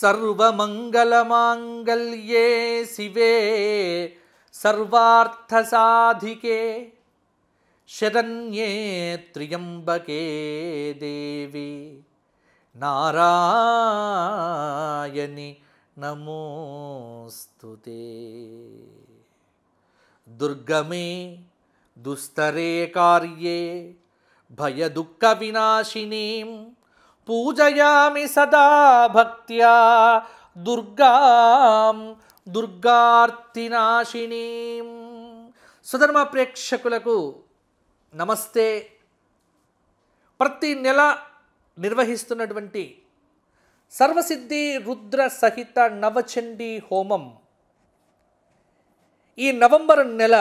ಸರ್ವಮಂಗಲಮಾಂಗಲ್ಯೇ ಶಿವೆ ಸರ್ವಾರ್ಥಸಾಧಿಕೆ ಶರಣ್ಯೇ ತ್ರಿಯಂಬಕೆ ದೇವಿ ನಾರಾಯಣಿ ನಮೋಸ್ತುತೇ దుర్గమే దుస్తరే కార్యే భయదుఃఖవినాశినీం పూజయామి సదా భక్త్యా దుర్గాం దుర్గార్తినాశినీ సుధర్మ ప్రేక్షకులకు నమస్తే ప్రతి నెల నిర్వహిస్తున్నటువంటి సర్వసిద్ధి రుద్ర సహిత నవచండీ హోమం ఈ నవంబర్ నెల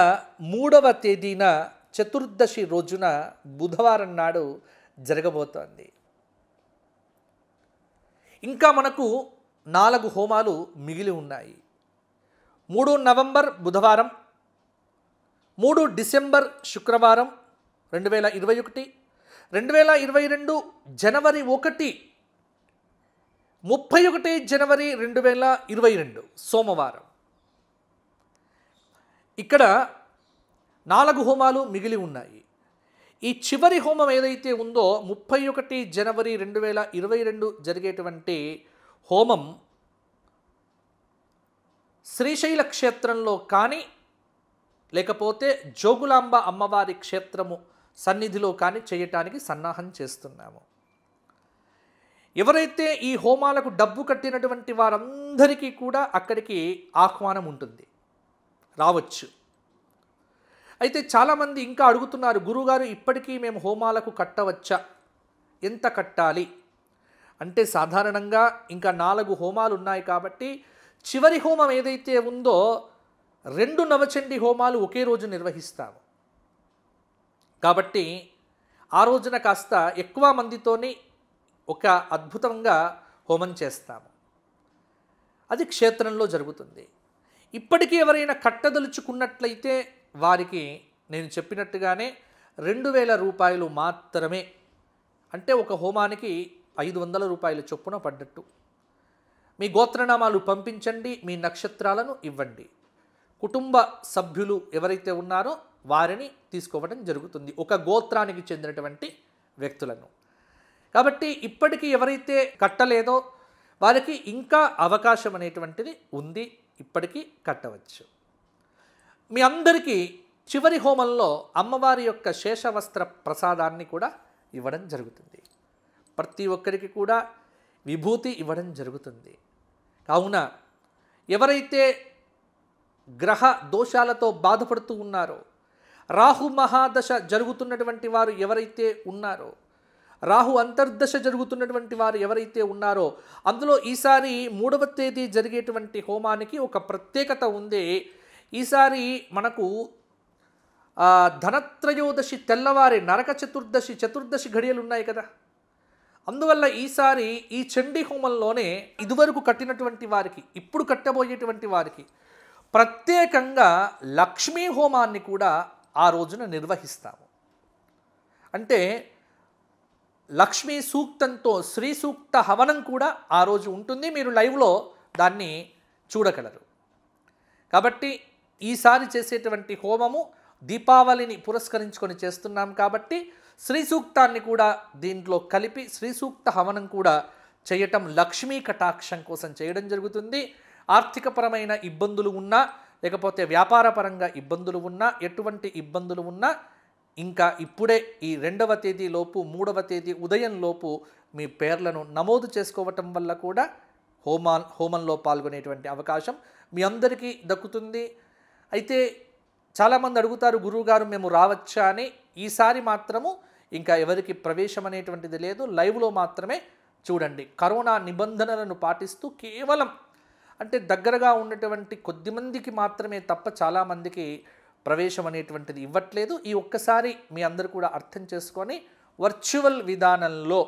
మూడవ తేదీన చతుర్దశి రోజున బుధవారం నాడు జరగబోతోంది ఇంకా మనకు నాలుగు హోమాలు మిగిలి ఉన్నాయి మూడు నవంబర్ బుధవారం మూడు డిసెంబర్ శుక్రవారం రెండు వేల ఇరవై ఒకటి రెండు వేల ఇరవై రెండు జనవరి ఒకటి ముప్పై ఒకటి జనవరి రెండు వేల ఇరవై రెండు సోమవారం ఇక్కడ నాలుగు హోమాలు మిగిలి ఉన్నాయి ఈ చివరి హోమం ఏదైతే ఉందో ముప్పై ఒకటి జనవరి రెండు వేల ఇరవై రెండు జరిగేటువంటి హోమం శ్రీశైల క్షేత్రంలో కానీ లేకపోతే జోగులాంబ అమ్మవారి క్షేత్రము సన్నిధిలో కానీ చేయటానికి సన్నాహం చేస్తున్నాము ఎవరైతే ఈ హోమాలకు డబ్బు కట్టినటువంటి వారందరికీ కూడా అక్కడికి ఆహ్వానం ఉంటుంది రావచ్చు అయితే చాలామంది ఇంకా అడుగుతున్నారు గురువుగారు ఇప్పటికీ మేము హోమాలకు కట్టవచ్చా ఎంత కట్టాలి అంటే సాధారణంగా ఇంకా నాలుగు హోమాలు ఉన్నాయి కాబట్టి చివరి హోమం ఏదైతే ఉందో రెండు నవచండి హోమాలు ఒకే రోజు నిర్వహిస్తాము కాబట్టి ఆ రోజున కాస్త ఎక్కువ మందితోని ఒక అద్భుతంగా హోమం చేస్తాము అది క్షేత్రంలో జరుగుతుంది ఇప్పటికీ ఎవరైనా కట్టదలుచుకున్నట్లయితే వారికి నేను చెప్పినట్టుగానే రెండు వేల రూపాయలు మాత్రమే అంటే ఒక హోమానికి ఐదు వందల రూపాయల చొప్పున పడ్డట్టు మీ గోత్రనామాలు పంపించండి మీ నక్షత్రాలను ఇవ్వండి కుటుంబ సభ్యులు ఎవరైతే ఉన్నారో వారిని తీసుకోవడం జరుగుతుంది ఒక గోత్రానికి చెందినటువంటి వ్యక్తులను కాబట్టి ఇప్పటికీ ఎవరైతే కట్టలేదో వారికి ఇంకా అవకాశం అనేటువంటిది ఉంది ఇప్పటికీ కట్టవచ్చు మీ అందరికీ చివరి హోమంలో అమ్మవారి యొక్క శేషవస్త్ర ప్రసాదాన్ని కూడా ఇవ్వడం జరుగుతుంది ప్రతి ఒక్కరికి కూడా విభూతి ఇవ్వడం జరుగుతుంది కావున ఎవరైతే గ్రహ దోషాలతో బాధపడుతూ ఉన్నారో రాహు మహాదశ జరుగుతున్నటువంటి వారు ఎవరైతే ఉన్నారో రాహు అంతర్దశ జరుగుతున్నటువంటి వారు ఎవరైతే ఉన్నారో అందులో ఈసారి మూడవ తేదీ జరిగేటువంటి హోమానికి ఒక ప్రత్యేకత ఉంది ఈసారి మనకు ధనత్రయోదశి తెల్లవారి నరక చతుర్దశి చతుర్దశి ఘడియలు ఉన్నాయి కదా అందువల్ల ఈసారి ఈ చండీ హోమంలోనే ఇదివరకు కట్టినటువంటి వారికి ఇప్పుడు కట్టబోయేటువంటి వారికి ప్రత్యేకంగా లక్ష్మీ హోమాన్ని కూడా ఆ రోజున నిర్వహిస్తాము అంటే లక్ష్మీ సూక్తంతో శ్రీ సూక్త హవనం కూడా ఆ రోజు ఉంటుంది మీరు లైవ్లో దాన్ని చూడగలరు కాబట్టి ఈసారి చేసేటువంటి హోమము దీపావళిని పురస్కరించుకొని చేస్తున్నాం కాబట్టి శ్రీ సూక్తాన్ని కూడా దీంట్లో కలిపి శ్రీ సూక్త హవనం కూడా చేయటం లక్ష్మీ కటాక్షం కోసం చేయడం జరుగుతుంది ఆర్థికపరమైన ఇబ్బందులు ఉన్నా లేకపోతే వ్యాపారపరంగా ఇబ్బందులు ఉన్నా ఎటువంటి ఇబ్బందులు ఉన్నా ఇంకా ఇప్పుడే ఈ రెండవ తేదీలోపు మూడవ తేదీ ఉదయంలోపు మీ పేర్లను నమోదు చేసుకోవటం వల్ల కూడా హోమా హోమంలో పాల్గొనేటువంటి అవకాశం మీ అందరికీ దక్కుతుంది అయితే చాలామంది అడుగుతారు గురువుగారు మేము రావచ్చా అని ఈసారి మాత్రము ఇంకా ఎవరికి ప్రవేశం అనేటువంటిది లేదు లైవ్లో మాత్రమే చూడండి కరోనా నిబంధనలను పాటిస్తూ కేవలం అంటే దగ్గరగా ఉన్నటువంటి కొద్దిమందికి మాత్రమే తప్ప చాలామందికి ప్రవేశం అనేటువంటిది ఇవ్వట్లేదు ఈ ఒక్కసారి మీ అందరూ కూడా అర్థం చేసుకొని వర్చువల్ విధానంలో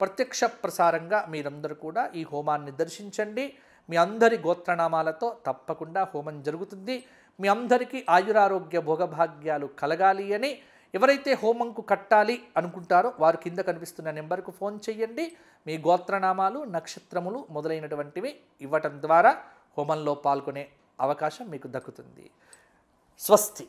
ప్రత్యక్ష ప్రసారంగా మీరందరూ కూడా ఈ హోమాన్ని దర్శించండి మీ అందరి గోత్రనామాలతో తప్పకుండా హోమం జరుగుతుంది మీ అందరికీ ఆయురారోగ్య భోగభాగ్యాలు కలగాలి అని ఎవరైతే హోమంకు కట్టాలి అనుకుంటారో వారు కింద కనిపిస్తున్న నెంబర్కు ఫోన్ చేయండి మీ గోత్రనామాలు నక్షత్రములు మొదలైనటువంటివి ఇవ్వటం ద్వారా హోమంలో పాల్గొనే అవకాశం మీకు దక్కుతుంది स्वस्ति